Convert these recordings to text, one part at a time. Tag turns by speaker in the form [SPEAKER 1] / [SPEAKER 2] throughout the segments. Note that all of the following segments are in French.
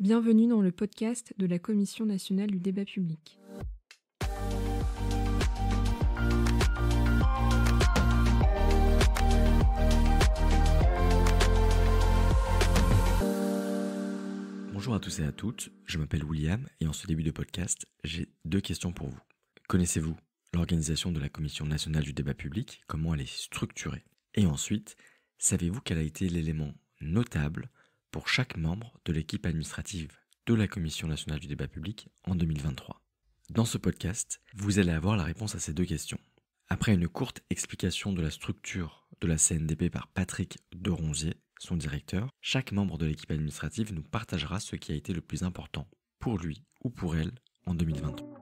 [SPEAKER 1] Bienvenue dans le podcast de la Commission nationale du débat public.
[SPEAKER 2] Bonjour à tous et à toutes, je m'appelle William et en ce début de podcast, j'ai deux questions pour vous. Connaissez-vous l'organisation de la Commission nationale du débat public, comment elle est structurée Et ensuite, savez-vous quel a été l'élément notable pour chaque membre de l'équipe administrative de la Commission nationale du débat public en 2023. Dans ce podcast, vous allez avoir la réponse à ces deux questions. Après une courte explication de la structure de la CNDP par Patrick Deronzier, son directeur, chaque membre de l'équipe administrative nous partagera ce qui a été le plus important pour lui ou pour elle en 2023.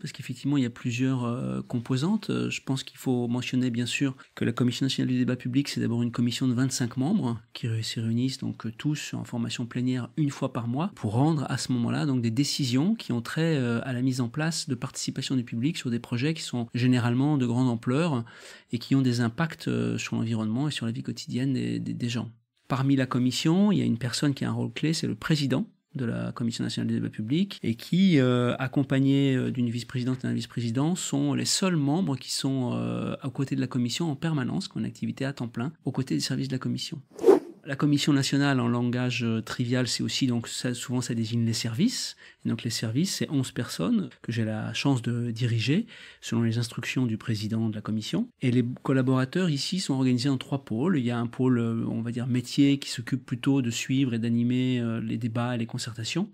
[SPEAKER 3] parce qu'effectivement, il y a plusieurs euh, composantes. Euh, je pense qu'il faut mentionner bien sûr que la Commission nationale du débat public, c'est d'abord une commission de 25 membres qui se réunissent donc euh, tous en formation plénière une fois par mois pour rendre à ce moment-là donc des décisions qui ont trait à la mise en place de participation du public sur des projets qui sont généralement de grande ampleur et qui ont des impacts sur l'environnement et sur la vie quotidienne des gens. Parmi la commission, il y a une personne qui a un rôle clé, c'est le président, de la Commission nationale des débats publics et qui, euh, accompagnés euh, d'une vice-présidente et d'un vice-président, sont les seuls membres qui sont euh, aux côtés de la Commission en permanence, qui une activité à temps plein, aux côtés des services de la Commission. La commission nationale, en langage euh, trivial, c'est aussi, donc, ça, souvent, ça désigne les services. donc, les services, c'est 11 personnes que j'ai la chance de diriger, selon les instructions du président de la commission. Et les collaborateurs, ici, sont organisés en trois pôles. Il y a un pôle, euh, on va dire, métier, qui s'occupe plutôt de suivre et d'animer euh, les débats et les concertations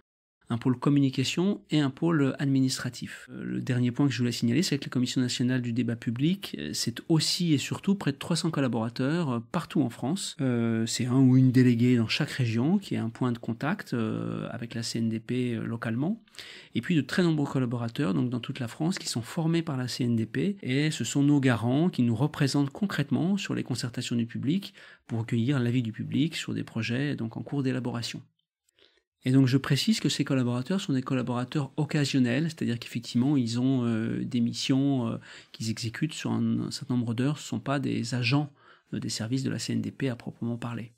[SPEAKER 3] un pôle communication et un pôle administratif. Euh, le dernier point que je voulais signaler, c'est que la Commission nationale du débat public, euh, c'est aussi et surtout près de 300 collaborateurs euh, partout en France. c'est un ou une déléguée dans chaque région qui est un point de contact avec la CNDP localement. Et puis de très nombreux collaborateurs donc dans toute la France qui sont formés par la CNDP et ce sont nos garants qui nous représentent concrètement sur les concertations du public pour recueillir l'avis du public sur des projets donc en cours d'élaboration. Et donc je précise que ces collaborateurs sont des collaborateurs occasionnels, c'est-à-dire qu'effectivement ils ont euh, des missions euh, qu'ils exécutent sur un, certain nombre d'heures, ce ne sont pas des agents euh, des services de la CNDP à proprement parler.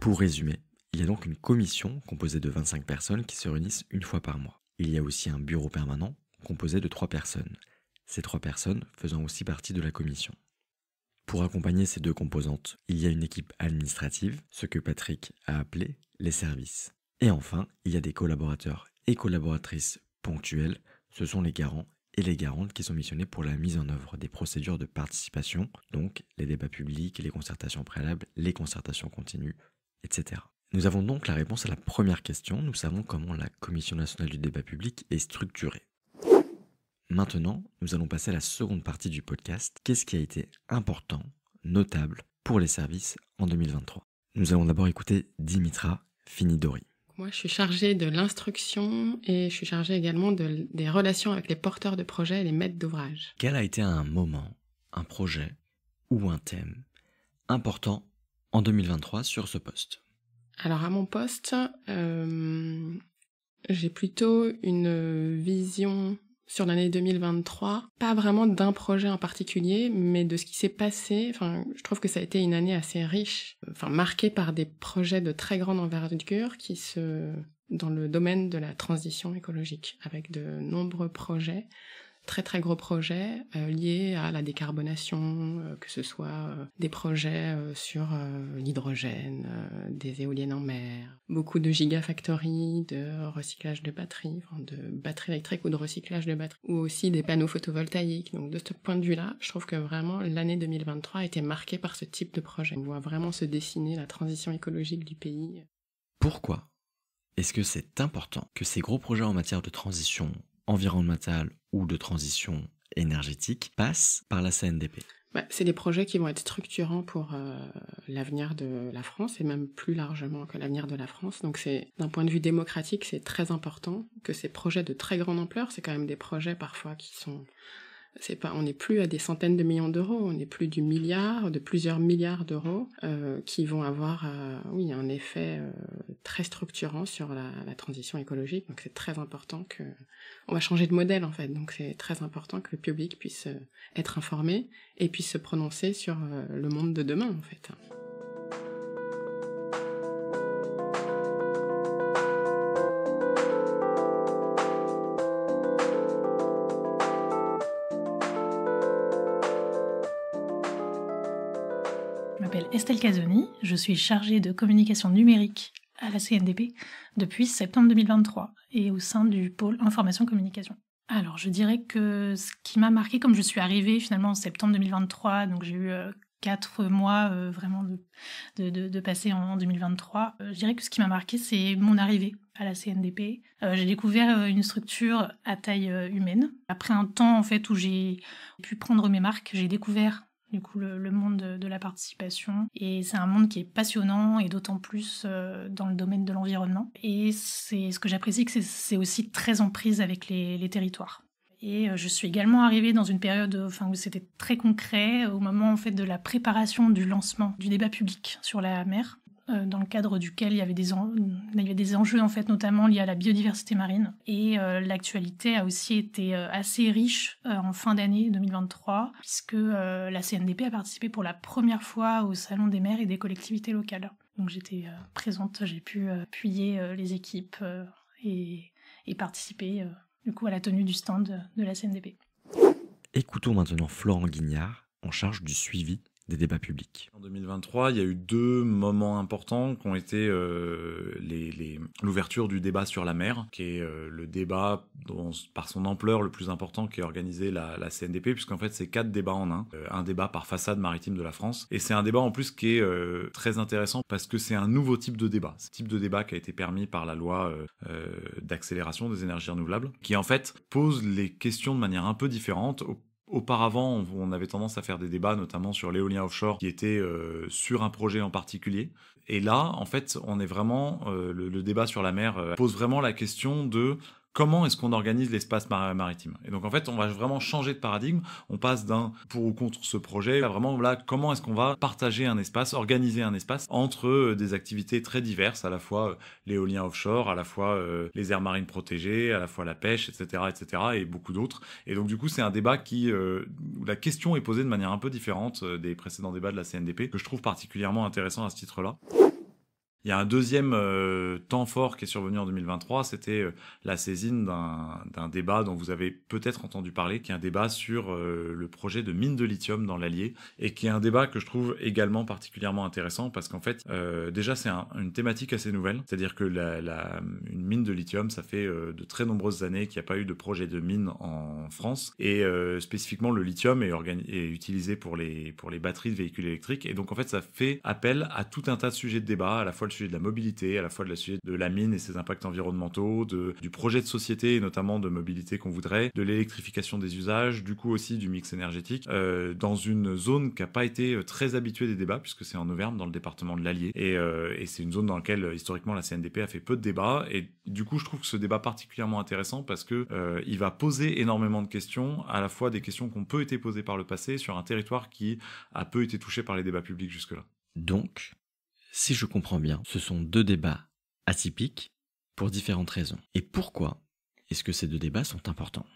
[SPEAKER 2] Pour résumer, il y a donc une commission composée de 25 personnes qui se réunissent une fois par mois. Il y a aussi un bureau permanent composé de 3 personnes, ces 3 personnes faisant aussi partie de la commission. Pour accompagner ces deux composantes, il y a une équipe administrative, ce que Patrick a appelé les services. Et enfin, il y a des collaborateurs et collaboratrices ponctuels, ce sont les garants et les garantes qui sont missionnés pour la mise en œuvre des procédures de participation, donc les débats publics, les concertations préalables, les concertations continues, etc. Nous avons donc la réponse à la première question, nous savons comment la Commission nationale du débat public est structurée. Maintenant, nous allons passer à la seconde partie du podcast, qu'est-ce qui a été important, notable, pour les services en 2023. Nous allons d'abord écouter Dimitra Finidori.
[SPEAKER 4] Moi, je suis chargée de l'instruction et je suis chargée également des relations avec les porteurs de projets et les maîtres d'ouvrage.
[SPEAKER 2] Quel a été un moment, un projet ou un thème important en 2023 sur ce poste
[SPEAKER 4] Alors à mon poste, euh, j'ai plutôt une vision sur l'année 2023, pas vraiment d'un projet en particulier, mais de ce qui s'est passé. Enfin, je trouve que ça a été une année assez riche, enfin marquée par des projets de très grande envergure qui se dans le domaine de la transition écologique, avec de nombreux projets très très gros projets euh, liés à la décarbonation, euh, que ce soit euh, des projets sur l'hydrogène, des éoliennes en mer, beaucoup de gigafactories, de recyclage de batteries, de batteries électriques ou de recyclage de batteries, ou aussi des panneaux photovoltaïques. Donc de ce point de vue-là, je trouve que vraiment l'année 2023 a été marquée par ce type de projet. On voit vraiment se dessiner la transition écologique du pays.
[SPEAKER 2] Pourquoi est-ce que c'est important que ces gros projets en matière de transition environnemental ou de transition énergétique passe par la CNDP
[SPEAKER 4] bah, C'est des projets qui vont être structurants pour euh, l'avenir de la France et même plus largement que l'avenir de la France. Donc c'est d'un point de vue démocratique, c'est très important que ces projets de très grande ampleur, c'est quand même des projets parfois qui sont on n'est plus à des centaines de millions d'euros, on est plus du milliard, de plusieurs milliards d'euros euh, qui vont avoir, euh, oui, un effet euh, très structurant sur la, la transition écologique. Donc c'est très important que on va changer de modèle en fait. Donc c'est très important que le public puisse être informé et puisse se prononcer sur le monde de demain en fait.
[SPEAKER 5] Estelle Casoni, je suis chargée de communication numérique à la CNDP depuis septembre 2023 et au sein du pôle information communication. Alors je dirais que ce qui m'a marqué, comme je suis arrivée finalement en septembre 2023, donc j'ai eu euh, quatre mois euh, vraiment de, de, passer en 2023, euh, je dirais que ce qui m'a marqué, c'est mon arrivée à la CNDP. j'ai découvert une structure à taille humaine. Après un temps en fait où j'ai pu prendre mes marques, j'ai découvert du coup le, monde de, la participation. Et c'est un monde qui est passionnant et d'autant plus euh, dans le domaine de l'environnement. Et c'est ce que j'apprécie, que c'est aussi très en prise avec les, territoires. Et euh, je suis également arrivée dans une période où c'était très concret, au moment fait de la préparation du lancement du débat public sur la mer. Euh, dans le cadre duquel il y avait des, il y des enjeux en fait notamment liés à la biodiversité marine. Et euh, l'actualité a aussi été euh, assez riche en fin d'année 2023 puisque la CNDP a participé pour la première fois au salon des maires et des collectivités locales. Donc j'étais présente, j'ai pu appuyer les équipes et, participer du coup à la tenue du stand de la CNDP.
[SPEAKER 2] Écoutons maintenant Florent Guignard en charge du suivi des débats publics. En 2023, il y a
[SPEAKER 6] eu deux moments importants qui ont été euh, l'ouverture du débat sur la mer, qui est euh, le débat dont, par son ampleur le plus important qui est organisé la, la CNDP, puisqu'en fait c'est quatre débats en un, euh, un débat par façade maritime de la France, et c'est un débat en plus qui est très intéressant parce que c'est un nouveau type de débat, ce type de débat qui a été permis par la loi d'accélération des énergies renouvelables, qui en fait pose les questions de manière un peu différente aux Auparavant, on avait tendance à faire des débats, notamment sur l'éolien offshore, qui était euh, sur un projet en particulier. Et là, en fait, on est vraiment, euh, le, débat sur la mer euh, pose vraiment la question de comment est-ce qu'on organise l'espace maritime. Et donc en fait, on va vraiment changer de paradigme. On passe d'un pour ou contre ce projet à vraiment là comment est-ce qu'on va partager un espace, organiser un espace entre euh, des activités très diverses, à la fois euh, l'éolien offshore, à la fois euh, les aires marines protégées, à la fois la pêche, etc., etc., et beaucoup d'autres. Et donc du coup, c'est un débat qui la question est posée de manière un peu différente des précédents débats de la CNDP que je trouve particulièrement intéressant à ce titre-là. Il y a un deuxième euh, temps fort qui est survenu en 2023, c'était euh, la saisine d'un débat dont vous avez peut-être entendu parler, qui est un débat sur euh, le projet de mine de lithium dans l'Allier, et qui est un débat que je trouve également particulièrement intéressant parce qu'en fait, déjà c'est une thématique assez nouvelle, c'est-à-dire que une mine de lithium, ça fait de très nombreuses années qu'il n'y a pas eu de projet de mine en France, et spécifiquement le lithium est, utilisé pour les, pour les batteries de véhicules électriques, et donc en fait ça fait appel à tout un tas de sujets de débat, à la fois le sujet de la mobilité, à la fois la sujet de la mine et ses impacts environnementaux, de, du projet de société notamment de mobilité qu'on voudrait, de l'électrification des usages, du coup aussi du mix énergétique, euh, dans une zone qui n'a pas été euh, très habituée des débats, puisque c'est en Auvergne, dans le département de l'Allier, et, euh, et c'est une zone dans laquelle historiquement la CNDP a fait peu de débats, et du coup je trouve que ce débat particulièrement intéressant parce que il va poser énormément de questions, à la fois des questions qu'on peut été posées par le passé sur un territoire qui a peu été touché par les débats publics jusque-là.
[SPEAKER 2] Donc, si je comprends bien, ce sont deux débats atypiques pour différentes raisons. Et pourquoi est-ce que ces deux débats sont importants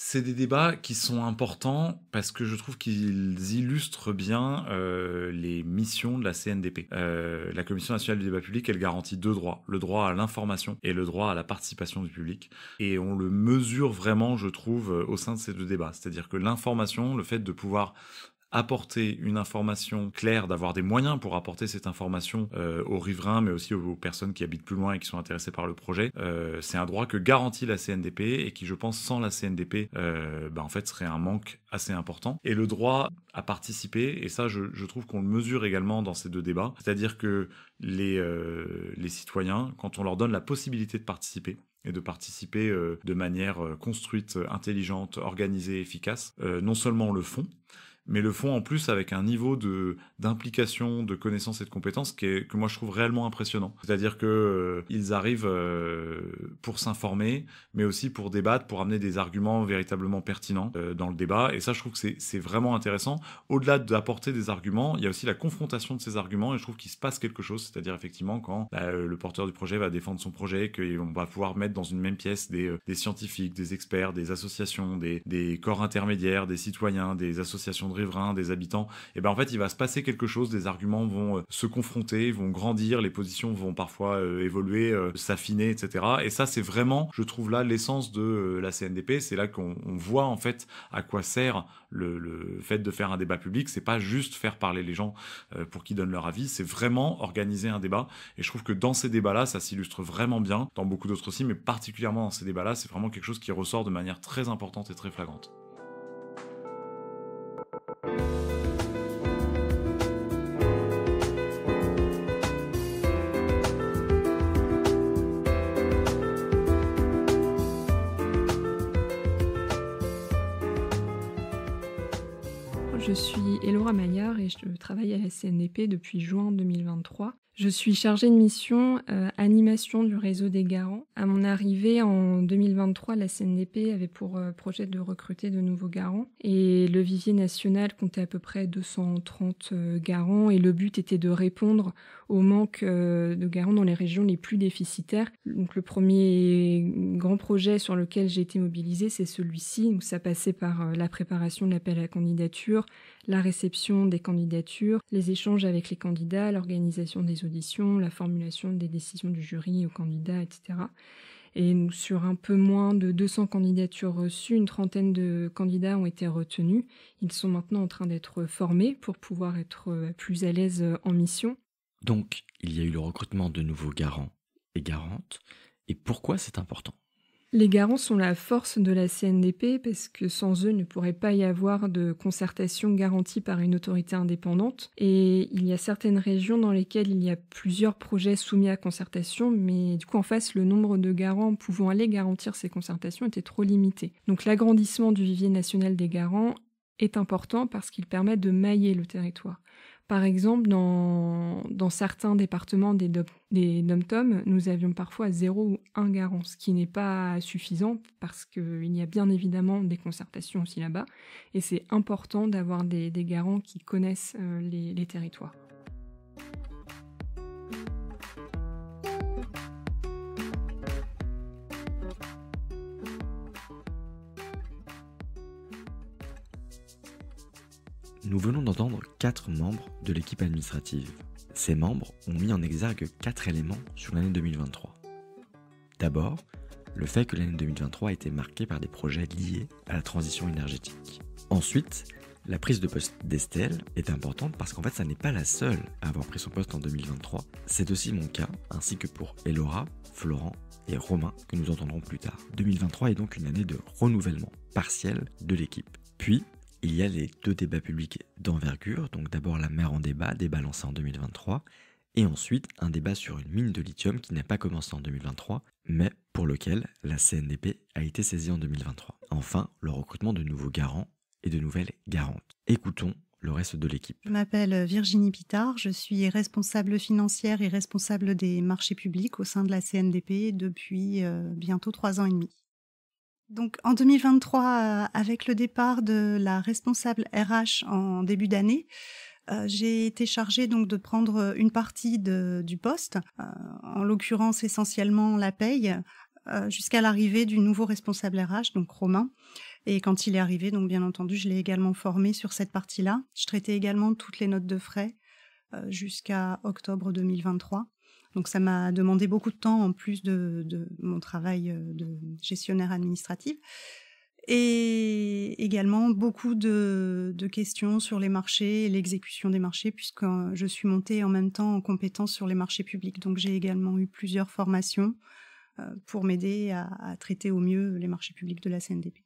[SPEAKER 6] c'est des débats qui sont importants parce que je trouve qu'ils illustrent bien euh, les missions de la CNDP. Euh, la Commission nationale du débat public, elle garantit deux droits, le droit à l'information et le droit à la participation du public. Et on le mesure vraiment, je trouve, euh, au sein de ces deux débats. C'est-à-dire que l'information, le fait de pouvoir apporter une information claire, d'avoir des moyens pour apporter cette information euh, aux riverains, mais aussi aux, personnes qui habitent plus loin et qui sont intéressées par le projet, euh, c'est un droit que garantit la CNDP et qui, je pense, sans la CNDP, euh, bah, en fait, serait un manque assez important. Et le droit à participer, et ça, je, trouve qu'on le mesure également dans ces deux débats, c'est-à-dire que les, les citoyens, quand on leur donne la possibilité de participer, et de participer de manière construite, intelligente, organisée, efficace, non seulement le font, mais le font en plus avec un niveau de d'implication, de connaissances et de compétences qui est, que moi je trouve réellement impressionnant. C'est-à-dire que euh, ils arrivent euh, pour s'informer, mais aussi pour débattre, pour amener des arguments véritablement pertinents euh, dans le débat. Et ça, je trouve que c'est vraiment intéressant. Au-delà d'apporter des arguments, il y a aussi la confrontation de ces arguments, et je trouve qu'il se passe quelque chose. C'est-à-dire effectivement quand bah, le porteur du projet va défendre son projet, qu'on va pouvoir mettre dans une même pièce des, des scientifiques, des experts, des associations, des, des corps intermédiaires, des citoyens, des associations de des habitants, et eh ben en fait il va se passer quelque chose, des arguments vont euh, se confronter, vont grandir, les positions vont parfois euh, évoluer, euh, s'affiner, etc. Et ça c'est vraiment, je trouve là l'essence de la CNDP, c'est là qu'on voit en fait à quoi sert le, le, fait de faire un débat public, c'est pas juste faire parler les gens pour qu'ils donnent leur avis, c'est vraiment organiser un débat. Et je trouve que dans ces débats-là, ça s'illustre vraiment bien, dans beaucoup d'autres aussi, mais particulièrement dans ces débats-là, c'est vraiment quelque chose qui ressort de manière très importante et très flagrante.
[SPEAKER 1] CNDP depuis juin 2023 je suis chargée de mission euh, animation du réseau des garants. À mon arrivée en 2023, la CNDP avait pour euh, projet de recruter de nouveaux garants et le vivier national comptait à peu près 230 euh, garants et le but était de répondre au manque de garants dans les régions les plus déficitaires. Donc le premier grand projet sur lequel j'ai été mobilisée, c'est celui-ci. où ça passait par la préparation de l'appel à candidature, la réception des candidatures, les échanges avec les candidats, l'organisation des la formulation des décisions du jury aux candidats, etc. Et sur un peu moins de 200 candidatures reçues, une trentaine de candidats ont été retenus. Ils sont maintenant en train d'être formés pour pouvoir être euh, plus à l'aise euh, en mission.
[SPEAKER 2] Donc, il y a eu le recrutement de nouveaux garants et garantes. Et pourquoi c'est
[SPEAKER 4] important
[SPEAKER 1] les garants sont la force de la CNDP parce que sans eux, il ne pourrait pas y avoir de concertation garantie par une autorité indépendante. Et il y a certaines régions dans lesquelles il y a plusieurs projets soumis à concertation, mais du coup, en face, le nombre de garants pouvant aller garantir ces concertations était trop limité. Donc l'agrandissement du vivier national des garants est important parce qu'il permet de mailler le territoire. Par exemple, dans, certains départements des, do, des nous avions parfois zéro ou un garant, ce qui n'est pas suffisant parce qu'il y a bien évidemment des concertations aussi là-bas, et c'est important d'avoir des, garants qui connaissent euh, les territoires.
[SPEAKER 2] Nous venons d'entendre quatre membres de l'équipe administrative. Ces membres ont mis en exergue quatre éléments sur l'année 2023. D'abord, le fait que l'année 2023 a été marquée par des projets liés à la transition énergétique. Ensuite, la prise de poste d'Estelle est importante parce qu'en fait, ça n'est pas la seule à avoir pris son poste en 2023. C'est aussi mon cas, ainsi que pour Elora, Florent et Romain, que nous entendrons plus tard. 2023 est donc une année de renouvellement partiel de l'équipe. Puis, il y a les deux débats publics d'envergure, donc d'abord la mer en débat, débat lancé en 2023, et ensuite un débat sur une mine de lithium qui n'a pas commencé en 2023, mais pour lequel la CNDP a été saisie en 2023. Enfin, le recrutement de nouveaux garants et de nouvelles garantes. Écoutons le reste de l'équipe.
[SPEAKER 7] Je m'appelle Virginie Pitard, je suis responsable financière et responsable des marchés publics au sein de la CNDP depuis euh, bientôt trois ans et demi. Donc en 2023, euh, avec le départ de la responsable RH en début d'année, euh, j'ai été chargée donc de prendre une partie de, du poste, euh, en l'occurrence essentiellement la paye, jusqu'à l'arrivée du nouveau responsable RH, donc Romain. Et quand il est arrivé, donc bien entendu, je l'ai également formé sur cette partie-là. Je traitais également toutes les notes de frais jusqu'à octobre 2023. Donc ça m'a demandé beaucoup de temps en plus de, mon travail euh, de gestionnaire administrative. Et également beaucoup de, questions sur les marchés et l'exécution des marchés, puisque euh, je suis montée en même temps en compétence sur les marchés publics. Donc j'ai également eu plusieurs formations euh, pour m'aider à, à, traiter au mieux les marchés publics de la CNDP.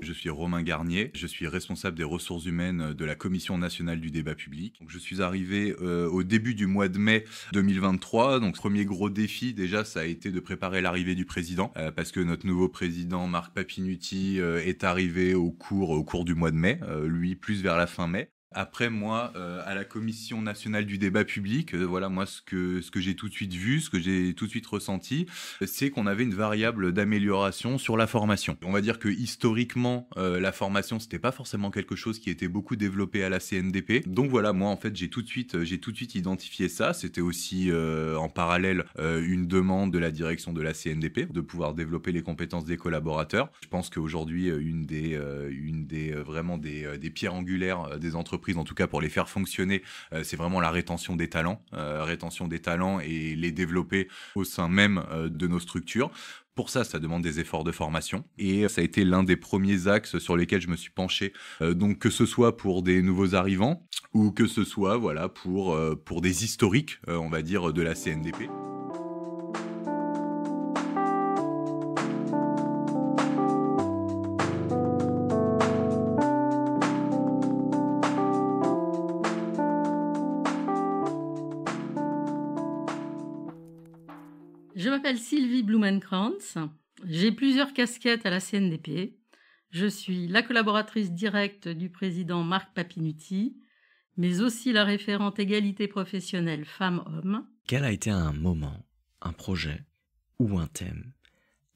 [SPEAKER 8] Je suis Romain Garnier, je suis responsable des ressources humaines de la Commission nationale du débat public. je suis arrivé euh, au début du mois de mai 2023, donc premier gros défi déjà, ça a été de préparer l'arrivée du président, euh, parce que notre nouveau président Marc Papinuti euh, est arrivé au cours du mois de mai, lui plus vers la fin mai. Après moi, euh, à la Commission nationale du débat public, euh, voilà moi ce que ce que j'ai tout de suite vu, ce que j'ai tout de suite ressenti, c'est qu'on avait une variable d'amélioration sur la formation. On va dire que historiquement, euh, la formation c'était pas forcément quelque chose qui était beaucoup développé à la CNDP. Donc voilà, moi en fait j'ai tout de suite j'ai tout de suite identifié ça. C'était aussi en parallèle une demande de la direction de la CNDP de pouvoir développer les compétences des collaborateurs. Je pense qu'aujourd'hui une des une des vraiment des, des pierres angulaires des entreprises en tout cas pour les faire fonctionner, euh, c'est vraiment la rétention des talents, euh, rétention des talents et les développer au sein même euh, de nos structures. Pour ça, ça demande des efforts de formation et ça a été l'un des premiers axes sur lesquels je me suis penché. donc que ce soit pour des nouveaux arrivants ou que ce soit voilà pour pour des historiques, on va dire de la CNDP.
[SPEAKER 9] J'ai plusieurs casquettes à la CNDP. Je suis la collaboratrice directe du président Marc Papinuti, mais aussi la référente égalité professionnelle femmes-hommes.
[SPEAKER 2] Quel a été un moment, un projet ou un thème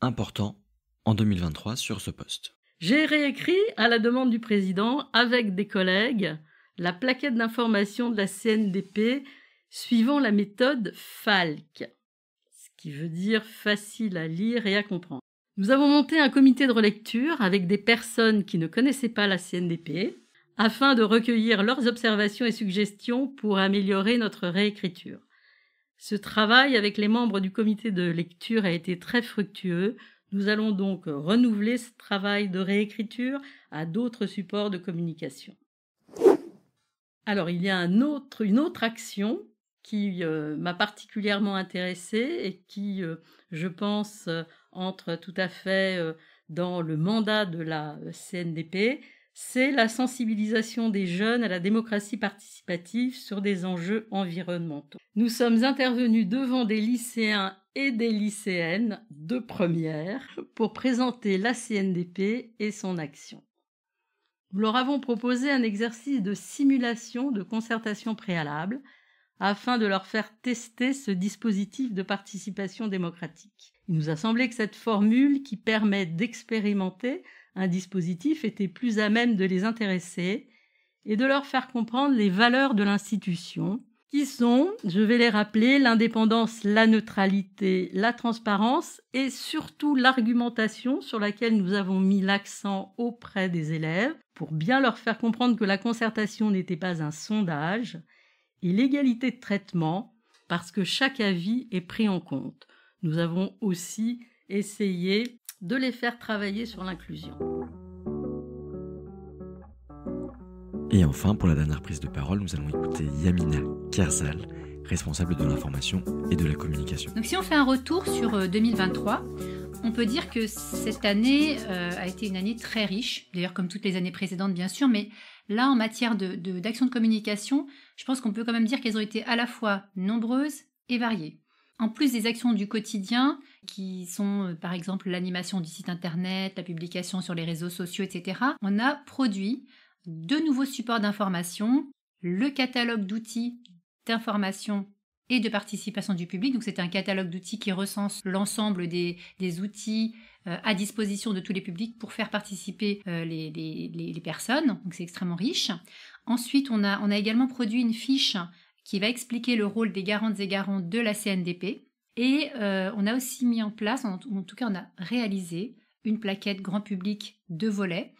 [SPEAKER 2] important en 2023 sur ce poste
[SPEAKER 9] J'ai réécrit à la demande du président avec des collègues la plaquette d'information de la CNDP suivant la méthode FALC qui veut dire facile à lire et à comprendre. Nous avons monté un comité de relecture avec des personnes qui ne connaissaient pas la CNDP afin de recueillir leurs observations et suggestions pour améliorer notre réécriture. Ce travail avec les membres du comité de lecture a été très fructueux. Nous allons donc renouveler ce travail de réécriture à d'autres supports de communication. Alors il y a une autre action qui euh, m'a particulièrement intéressée et qui, euh, je pense, euh, entre tout à fait dans le mandat de la CNDP, c'est la sensibilisation des jeunes à la démocratie participative sur des enjeux environnementaux. Nous sommes intervenus devant des lycéens et des lycéennes de première pour présenter la CNDP et son action. Nous leur avons proposé un exercice de simulation de concertation préalable afin de leur faire tester ce dispositif de participation démocratique. Il nous a semblé que cette formule qui permet d'expérimenter un dispositif était plus à même de les intéresser et de leur faire comprendre les valeurs de l'institution, qui sont, je vais les rappeler, l'indépendance, la neutralité, la transparence et surtout l'argumentation sur laquelle nous avons mis l'accent auprès des élèves pour bien leur faire comprendre que la concertation n'était pas un sondage, et l'égalité de traitement parce que chaque avis est pris en compte. Nous avons aussi essayé de les faire travailler sur l'inclusion.
[SPEAKER 2] Et enfin, pour la dernière prise de parole, nous allons écouter Yamina Kersal, responsable de l'information et de la communication.
[SPEAKER 10] Donc si on fait un retour sur 2023, euh, on peut dire que cette année euh, a été une année très riche, d'ailleurs comme toutes les années précédentes bien sûr, mais là en matière d'actions de, de, communication, je pense qu'on peut quand même dire qu'elles ont été à la fois nombreuses et variées. En plus des actions du quotidien, qui sont euh, par exemple l'animation du site internet, la publication sur les réseaux sociaux, etc., on a produit deux nouveaux supports d'information, le catalogue d'outils d'information et de participation du public. Donc c'est un catalogue d'outils qui recense l'ensemble des, outils euh, à disposition de tous les publics pour faire participer euh, les, les, personnes. Donc c'est extrêmement riche. Ensuite, on a, on a également produit une fiche qui va expliquer le rôle des garantes et garants de la CNDP. Et euh, on a aussi mis en place, en, en tout cas on a réalisé, une plaquette grand public de volets.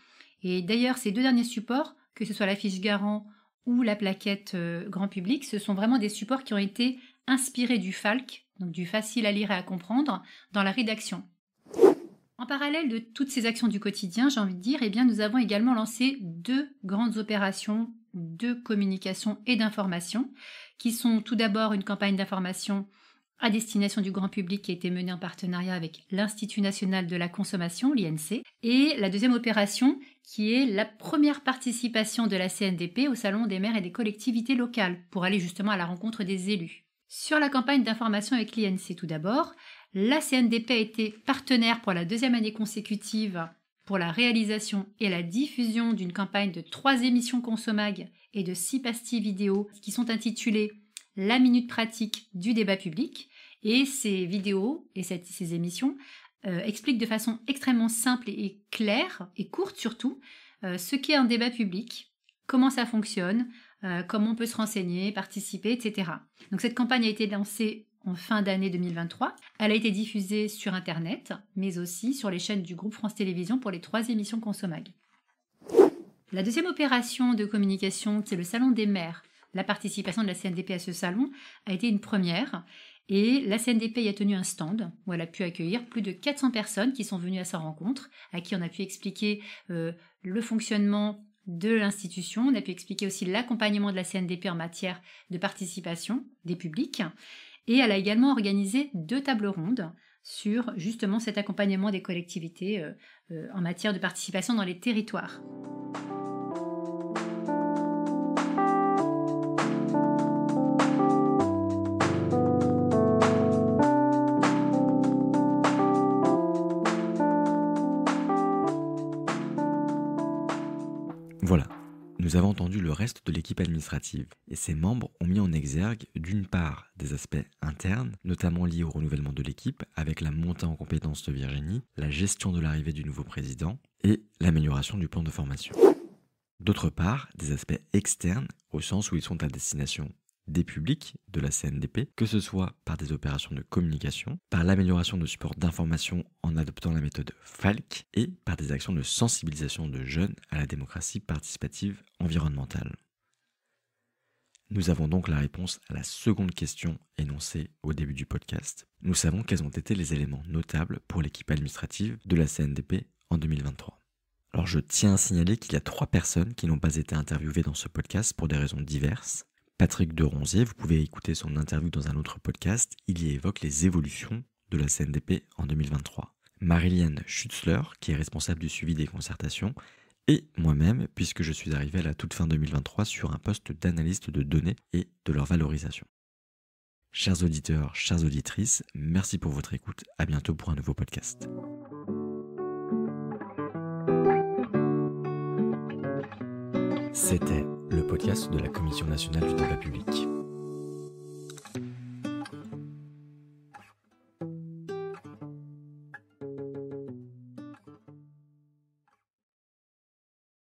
[SPEAKER 10] Et d'ailleurs, ces deux derniers supports, que ce soit la fiche garant ou la plaquette euh, grand public, ce sont vraiment des supports qui ont été inspirés du FALC, donc du facile à lire et à comprendre, dans la rédaction. En parallèle de toutes ces actions du quotidien, j'ai envie de dire, eh bien, nous avons également lancé deux grandes opérations de communication et d'information, qui sont tout d'abord une campagne d'information à destination du grand public qui a été menée en partenariat avec l'Institut national de la consommation, l'INC, et la deuxième opération qui est la première participation de la CNDP au Salon des maires et des collectivités locales pour aller justement à la rencontre des élus. Sur la campagne d'information avec l'INC tout d'abord, la CNDP a été partenaire pour la deuxième année consécutive pour la réalisation et la diffusion d'une campagne de trois émissions Consomag et de six pastilles vidéo qui sont intitulées La minute pratique du débat public et ces vidéos et ces émissions euh, expliquent de façon extrêmement simple et, claire, et courte surtout, euh, ce qu'est un débat public, comment ça fonctionne, euh, comment on peut se renseigner, participer, etc. Donc cette campagne a été lancée en fin d'année 2023. Elle a été diffusée sur Internet, mais aussi sur les chaînes du groupe France Télévisions pour les trois émissions Consomag. La deuxième opération de communication, c'est le Salon des maires, la participation de la CNDP à ce salon, a été une première. Et la CNDP y a tenu un stand où elle a pu accueillir plus de 400 personnes qui sont venues à sa rencontre, à qui on a pu expliquer euh, le fonctionnement de l'institution, on a pu expliquer aussi l'accompagnement de la CNDP en matière de participation des publics. Et elle a également organisé deux tables rondes sur justement cet accompagnement des collectivités euh, euh, en matière de participation dans les territoires.
[SPEAKER 2] nous avons entendu le reste de l'équipe administrative et ses membres ont mis en exergue d'une part des aspects internes, notamment liés au renouvellement de l'équipe avec la montée en compétences de Virginie, la gestion de l'arrivée du nouveau président et l'amélioration du plan de formation. D'autre part, des aspects externes au sens où ils sont à destination des publics de la CNDP, que ce soit par des opérations de communication, par l'amélioration de supports d'information en adoptant la méthode FALC et par des actions de sensibilisation de jeunes à la démocratie participative environnementale. Nous avons donc la réponse à la seconde question énoncée au début du podcast. Nous savons quels ont été les éléments notables pour l'équipe administrative de la CNDP en 2023. Alors je tiens à signaler qu'il y a trois personnes qui n'ont pas été interviewées dans ce podcast pour des raisons diverses. Patrick de Ronzier, vous pouvez écouter son interview dans un autre podcast, il y évoque les évolutions de la CNDP en 2023. Marilyn Schutzler, qui est responsable du suivi des concertations, et moi-même, puisque je suis arrivé à la toute fin 2023 sur un poste d'analyste de données et de leur valorisation. Chers auditeurs, chères auditrices, merci pour votre écoute. À bientôt pour un nouveau podcast. C'était le podcast de la Commission nationale du débat public.